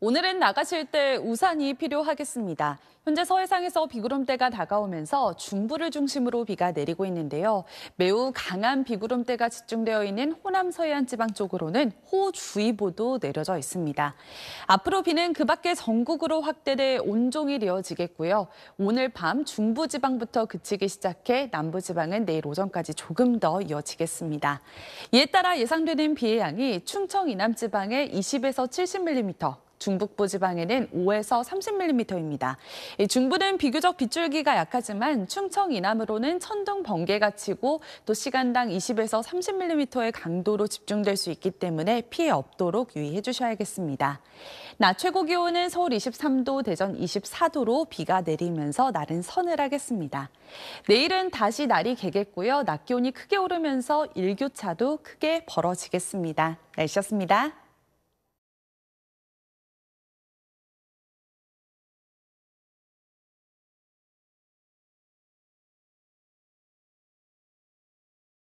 오늘은 나가실 때 우산이 필요하겠습니다. 현재 서해상에서 비구름대가 다가오면서 중부를 중심으로 비가 내리고 있는데요. 매우 강한 비구름대가 집중되어 있는 호남 서해안 지방 쪽으로는 호주의보도 내려져 있습니다. 앞으로 비는 그 밖에 전국으로 확대돼 온종일 이어지겠고요. 오늘 밤 중부 지방부터 그치기 시작해 남부 지방은 내일 오전까지 조금 더 이어지겠습니다. 이에 따라 예상되는 비의 양이 충청 이남 지방에 20에서 70mm, 중북부 지방에는 5에서 30mm입니다. 중부는 비교적 빗줄기가 약하지만 충청 이남으로는 천둥 번개가 치고 또 시간당 20에서 30mm의 강도로 집중될 수 있기 때문에 피해 없도록 유의해 주셔야겠습니다. 낮 최고 기온은 서울 23도, 대전 24도로 비가 내리면서 날은 서늘하겠습니다. 내일은 다시 날이 개겠고요. 낮 기온이 크게 오르면서 일교차도 크게 벌어지겠습니다. 날씨였습니다.